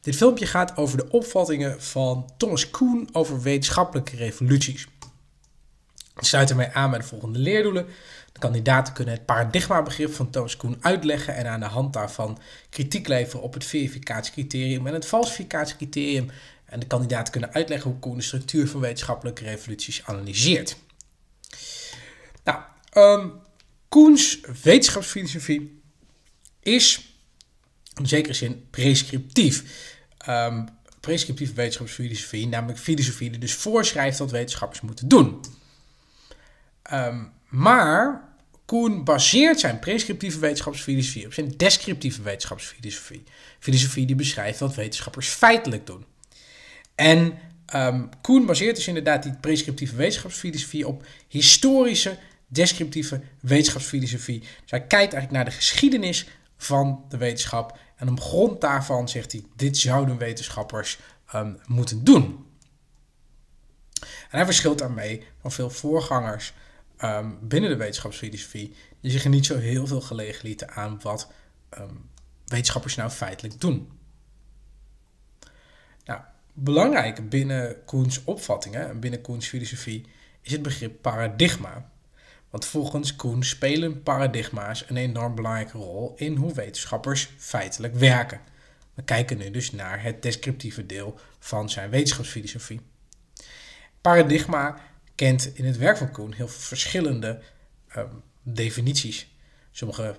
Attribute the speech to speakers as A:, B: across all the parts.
A: Dit filmpje gaat over de opvattingen van Thomas Kuhn over wetenschappelijke revoluties. Ik sluit ermee aan bij de volgende leerdoelen. De kandidaten kunnen het paradigmabegrip van Thomas Kuhn uitleggen en aan de hand daarvan kritiek leveren op het verificatiecriterium en het falsificatiecriterium. En de kandidaten kunnen uitleggen hoe Kuhn de structuur van wetenschappelijke revoluties analyseert. Nou, ehm, Koens wetenschapsfilosofie is in zekere zin prescriptief. Ehm, prescriptieve wetenschapsfilosofie, namelijk filosofie die dus voorschrijft wat wetenschappers moeten doen. Ehm, maar Koen baseert zijn prescriptieve wetenschapsfilosofie op zijn descriptieve wetenschapsfilosofie. Filosofie die beschrijft wat wetenschappers feitelijk doen. En um, Koen baseert dus inderdaad die prescriptieve wetenschapsfilosofie op historische descriptieve wetenschapsfilosofie. Dus hij kijkt eigenlijk naar de geschiedenis van de wetenschap en op grond daarvan zegt hij: dit zouden wetenschappers ehm, moeten doen. En hij verschilt daarmee van veel voorgangers ehm, binnen de wetenschapsfilosofie, die zich niet zo heel veel gelegen lieten aan wat ehm, wetenschappers nou feitelijk doen. Nou, belangrijk binnen Koens opvattingen en binnen Koens filosofie is het begrip paradigma. Want volgens Koen spelen paradigma's een enorm belangrijke rol in hoe wetenschappers feitelijk werken. We kijken nu dus naar het descriptieve deel van zijn wetenschapsfilosofie. Paradigma kent in het werk van Koen heel veel verschillende ehm, definities. Sommige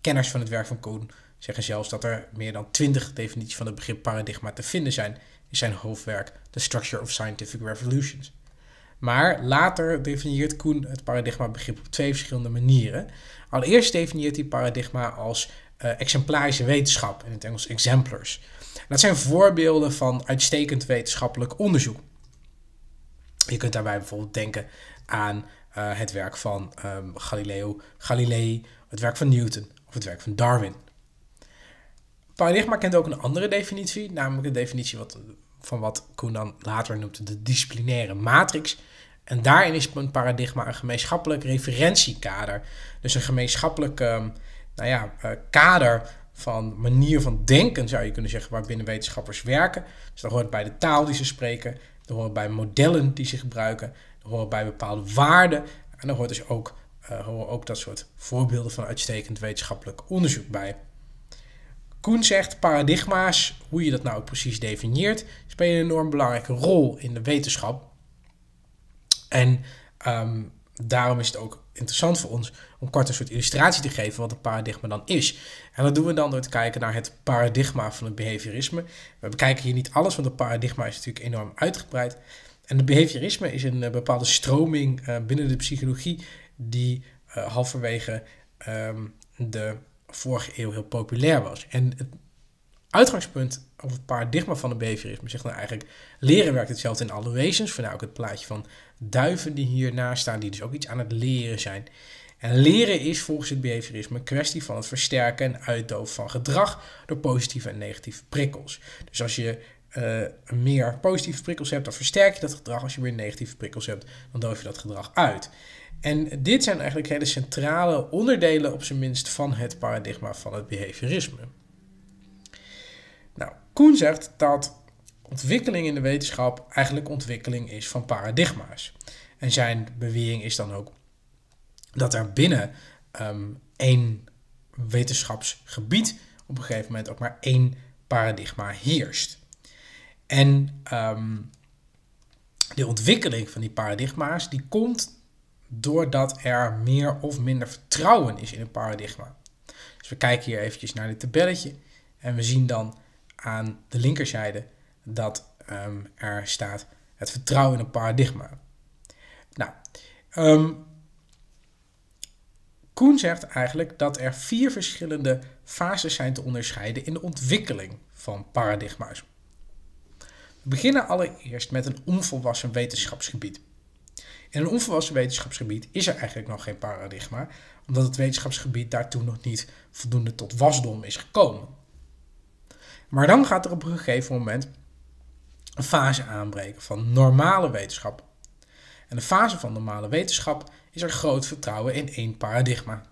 A: kenners van het werk van Koen zeggen zelfs dat er meer dan twintig definities van het begrip paradigma te vinden zijn in zijn hoofdwerk The Structure of Scientific Revolutions. Maar later definieert Koen het paradigmabegrip op twee verschillende manieren. Allereerst definieert hij paradigma als uh, exemplarische wetenschap, in het Engels exemplars. dat zijn voorbeelden van uitstekend wetenschappelijk onderzoek. Je kunt daarbij bijvoorbeeld denken aan eh, het werk van ehm, Galileo Galilei, het werk van Newton of het werk van Darwin. Paradigma kent ook een andere definitie, namelijk de definitie wat, van wat Koen dan later noemde de disciplinaire matrix. En daarin is een paradigma een gemeenschappelijk referentiekader. Dus een gemeenschappelijk ehm, nou ja, eh, kader van manier van denken, zou je kunnen zeggen, waarbinnen wetenschappers werken. Dus dat hoort bij de taal die ze spreken, dat hoort bij modellen die ze gebruiken, dat hoort bij bepaalde waarden. En daar hoort dus ook, uh, horen ook dat soort voorbeelden van uitstekend wetenschappelijk onderzoek bij. Koen zegt paradigma's, hoe je dat nou precies definieert, spelen een enorm belangrijke rol in de wetenschap. En ehm, daarom is het ook interessant voor ons om kort een soort illustratie te geven wat een paradigma dan is. En dat doen we dan door te kijken naar het paradigma van het behaviorisme. We bekijken hier niet alles, want het paradigma is natuurlijk enorm uitgebreid. En het behaviorisme is een eh, bepaalde stroming eh, binnen de psychologie die eh, halverwege ehm, de vorige eeuw heel populair was. En het uitgangspunt of het paradigma van de beverisme zegt nou eigenlijk... leren werkt hetzelfde in alle wezens, Vandaar ook het plaatje van duiven die hiernaast staan... die dus ook iets aan het leren zijn. En leren is volgens het behaviorisme een kwestie van het versterken en uitdoven van gedrag door positieve en negatieve prikkels. Dus als je eh, meer positieve prikkels hebt, dan versterk je dat gedrag. Als je meer negatieve prikkels hebt, dan doof je dat gedrag uit. En dit zijn eigenlijk hele centrale onderdelen, op zijn minst, van het paradigma van het behaviorisme. Nou, Koen zegt dat ontwikkeling in de wetenschap eigenlijk ontwikkeling is van paradigma's. En zijn bewering is dan ook dat er binnen ehm, één wetenschapsgebied op een gegeven moment ook maar één paradigma heerst. En ehm, de ontwikkeling van die paradigma's die komt doordat er meer of minder vertrouwen is in een paradigma. Dus we kijken hier eventjes naar dit tabelletje en we zien dan aan de linkerzijde dat ehm, er staat het vertrouwen in een paradigma. Nou, ehm, Koen zegt eigenlijk dat er vier verschillende fases zijn te onderscheiden in de ontwikkeling van paradigma's. We beginnen allereerst met een onvolwassen wetenschapsgebied. In een onvolwassen wetenschapsgebied is er eigenlijk nog geen paradigma, omdat het wetenschapsgebied daartoe nog niet voldoende tot wasdom is gekomen. Maar dan gaat er op een gegeven moment een fase aanbreken van normale wetenschap. En de fase van normale wetenschap is er groot vertrouwen in één paradigma.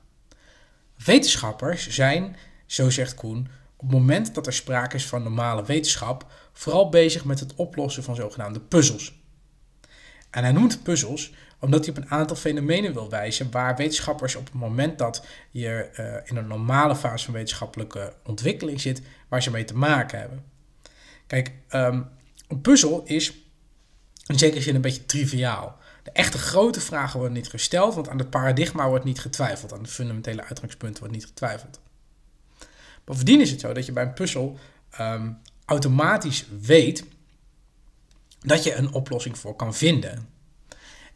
A: Wetenschappers zijn, zo zegt Koen, op het moment dat er sprake is van normale wetenschap, vooral bezig met het oplossen van zogenaamde puzzels. En hij noemt puzzels omdat hij op een aantal fenomenen wil wijzen waar wetenschappers op het moment dat je eh, in een normale fase van wetenschappelijke ontwikkeling zit, waar ze mee te maken hebben. Kijk, ehm, een puzzel is in zekere zin een beetje triviaal. De echte grote vragen worden niet gesteld, want aan het paradigma wordt niet getwijfeld, aan de fundamentele uitgangspunten wordt niet getwijfeld. Bovendien is het zo dat je bij een puzzel ehm, automatisch weet dat je een oplossing voor kan vinden.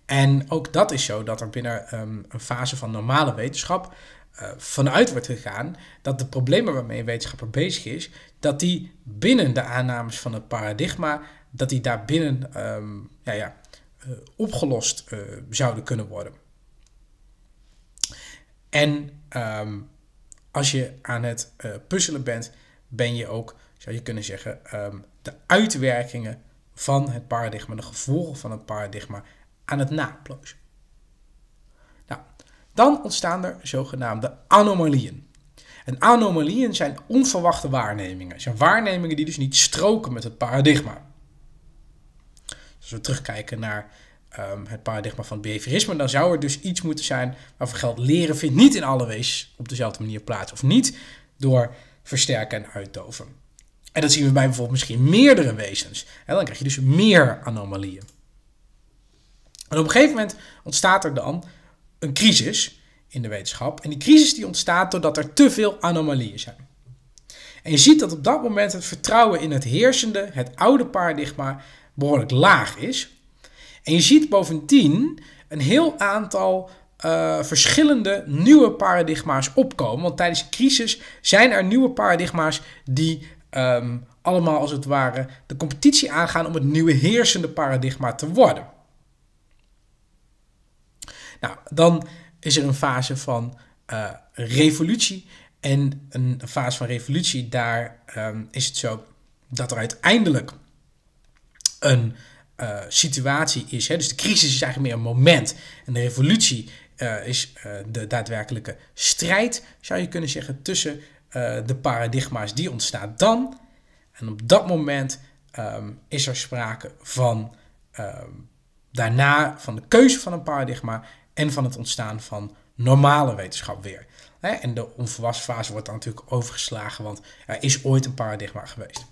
A: En ook dat is zo dat er binnen ehm, een fase van normale wetenschap eh, vanuit wordt gegaan dat de problemen waarmee een wetenschapper bezig is, dat die binnen de aannames van het paradigma, dat die daarbinnen um, ehm, ja, ja, eh, opgelost eh, zouden kunnen worden. En ehm, als je aan het puzzelen bent, ben je ook, zou je kunnen zeggen, de uitwerkingen van het paradigma, de gevolgen van het paradigma aan het naplozen. Nou, dan ontstaan er zogenaamde anomalieën. En anomalieën zijn onverwachte waarnemingen. Zijn waarnemingen die dus niet stroken met het paradigma. Als we terugkijken naar ehm, het paradigma van het behaviorisme, dan zou er dus iets moeten zijn waarvoor geld leren vindt niet in alle wees op dezelfde manier plaats. Of niet door versterken en uitdoven. En dat zien we bij bijvoorbeeld misschien meerdere wezens. En dan krijg je dus meer anomalieën. En op een gegeven moment ontstaat er dan een crisis in de wetenschap. En die crisis die ontstaat doordat er te veel anomalieën zijn. En je ziet dat op dat moment het vertrouwen in het heersende, het oude paradigma, behoorlijk laag is. En je ziet bovendien een heel aantal eh, verschillende nieuwe paradigma's opkomen. Want tijdens de crisis zijn er nieuwe paradigma's die um, allemaal als het ware de competitie aangaan om het nieuwe heersende paradigma te worden. Nou, dan is er een fase van eh, revolutie. En een fase van revolutie, daar ehm, is het zo dat er uiteindelijk een eh, situatie is. Hè? Dus de crisis is eigenlijk meer een moment. En de revolutie eh, is de daadwerkelijke strijd, zou je kunnen zeggen, tussen eh, de paradigma's die ontstaan dan. En op dat moment ehm, is er sprake van ehm, daarna van de keuze van een paradigma en van het ontstaan van normale wetenschap weer. Hè? En de onvolwassen fase wordt dan natuurlijk overgeslagen, want er is ooit een paradigma geweest.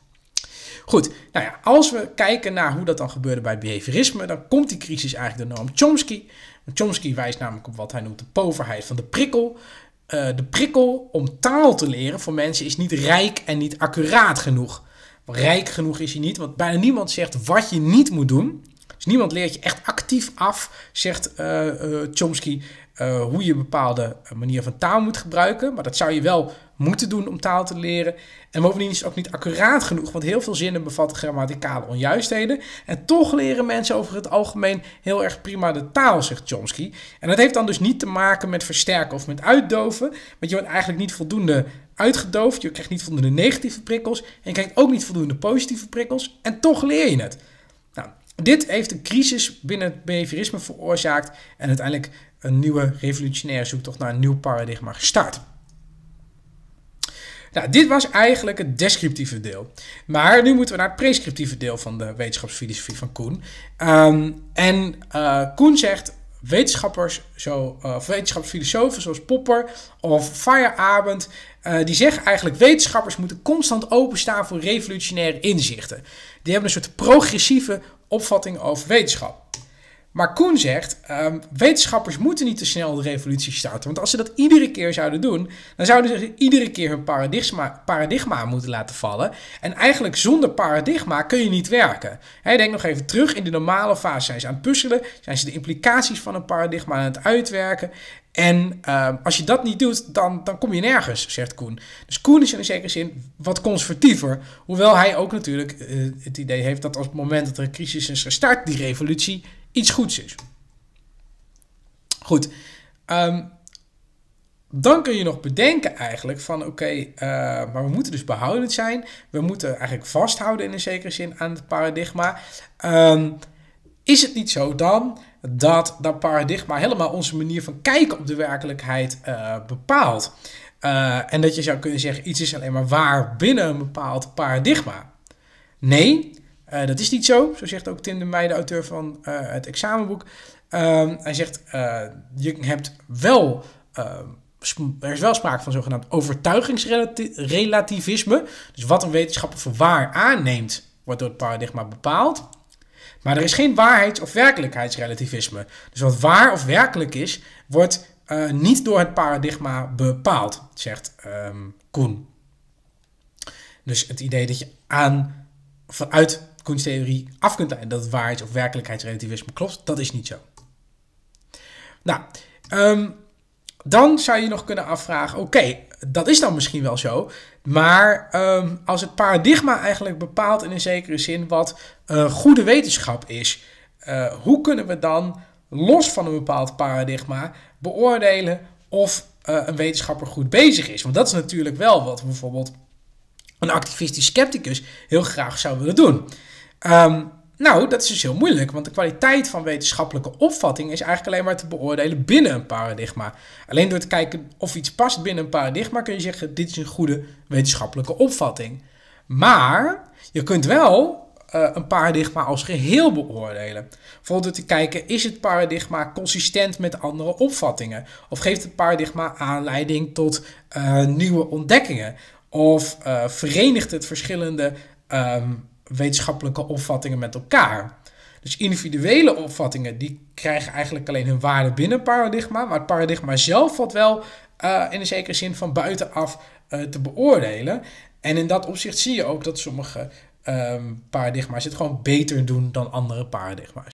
A: Goed, nou ja, als we kijken naar hoe dat dan gebeurde bij behaviorisme, dan komt die crisis eigenlijk door Noam Chomsky. Chomsky wijst namelijk op wat hij noemt de poverheid van de prikkel. Eh, de prikkel om taal te leren voor mensen is niet rijk en niet accuraat genoeg. Rijk genoeg is hij niet, want bijna niemand zegt wat je niet moet doen. Dus niemand leert je echt actief af, zegt eh, eh, Chomsky, eh, hoe je een bepaalde manier van taal moet gebruiken. Maar dat zou je wel moeten doen om taal te leren. En bovendien is het ook niet accuraat genoeg, want heel veel zinnen bevatten grammaticale onjuistheden. En toch leren mensen over het algemeen heel erg prima de taal, zegt Chomsky. En dat heeft dan dus niet te maken met versterken of met uitdoven, want je wordt eigenlijk niet voldoende uitgedoofd, je krijgt niet voldoende negatieve prikkels en je krijgt ook niet voldoende positieve prikkels en toch leer je het. Dit heeft een crisis binnen het behaviorisme veroorzaakt en uiteindelijk een nieuwe revolutionaire zoektocht naar een nieuw paradigma gestart. Nou, dit was eigenlijk het descriptieve deel. Maar nu moeten we naar het prescriptieve deel van de wetenschapsfilosofie van Koen. Ehm, en eh, Koen zegt, wetenschappers, zo, eh, of wetenschapsfilosofen zoals Popper of Feyerabend, uh, die zeggen eigenlijk wetenschappers moeten constant openstaan voor revolutionaire inzichten. Die hebben een soort progressieve opvatting over wetenschap. Maar Koen zegt, um, wetenschappers moeten niet te snel de revolutie starten. Want als ze dat iedere keer zouden doen, dan zouden ze iedere keer hun paradigma, paradigma moeten laten vallen. En eigenlijk zonder paradigma kun je niet werken. He, denk nog even terug, in de normale fase zijn ze aan het puzzelen, zijn ze de implicaties van een paradigma aan het uitwerken. En ehm, als je dat niet doet, dan, dan kom je nergens, zegt Koen. Dus Koen is in zekere zin wat conservatiever. Hoewel hij ook natuurlijk eh, het idee heeft dat op het moment dat er een crisis is gestart, die revolutie iets goeds is. Goed. Ehm, dan kun je nog bedenken eigenlijk van oké, eh, maar we moeten dus behoudend zijn. We moeten eigenlijk vasthouden in een zekere zin aan het paradigma. Um, is het niet zo dan dat dat paradigma helemaal onze manier van kijken op de werkelijkheid eh, bepaalt? Eh, en dat je zou kunnen zeggen, iets is alleen maar waar binnen een bepaald paradigma. Nee, eh, dat is niet zo. Zo zegt ook Tim de Meij, de auteur van het examenboek. Ehm, hij zegt, je hebt wel er is wel sprake van zogenaamd overtuigingsrelativisme. Dus wat een wetenschapper voor waar aanneemt, wordt door het paradigma bepaald. Maar er is geen waarheids- of werkelijkheidsrelativisme. Dus wat waar of werkelijk is, wordt eh, niet door het paradigma bepaald, zegt um, Koen. Dus het idee dat je aan, vanuit Koens theorie af kunt leiden dat waarheids- of werkelijkheidsrelativisme klopt, dat is niet zo. Nou, ehm, dan zou je nog kunnen afvragen: oké, dat is dan misschien wel zo, maar ehm, als het paradigma eigenlijk bepaalt in een zekere zin wat uh, goede wetenschap is, eh, hoe kunnen we dan los van een bepaald paradigma beoordelen of eh, een wetenschapper goed bezig is? Want dat is natuurlijk wel wat bijvoorbeeld een activistisch scepticus heel graag zou willen doen. Um, nou, dat is dus heel moeilijk, want de kwaliteit van wetenschappelijke opvatting is eigenlijk alleen maar te beoordelen binnen een paradigma. Alleen door te kijken of iets past binnen een paradigma kun je zeggen: dit is een goede wetenschappelijke opvatting. Maar je kunt wel eh, een paradigma als geheel beoordelen. Bijvoorbeeld door te kijken, is het paradigma consistent met andere opvattingen? Of geeft het paradigma aanleiding tot eh, nieuwe ontdekkingen? Of eh, verenigt het verschillende ehm, wetenschappelijke opvattingen met elkaar. Dus individuele opvattingen die krijgen eigenlijk alleen hun waarde binnen het paradigma, maar het paradigma zelf valt wel eh, in een zekere zin van buitenaf eh, te beoordelen. En in dat opzicht zie je ook dat sommige ehm, paradigma's het gewoon beter doen dan andere paradigma's.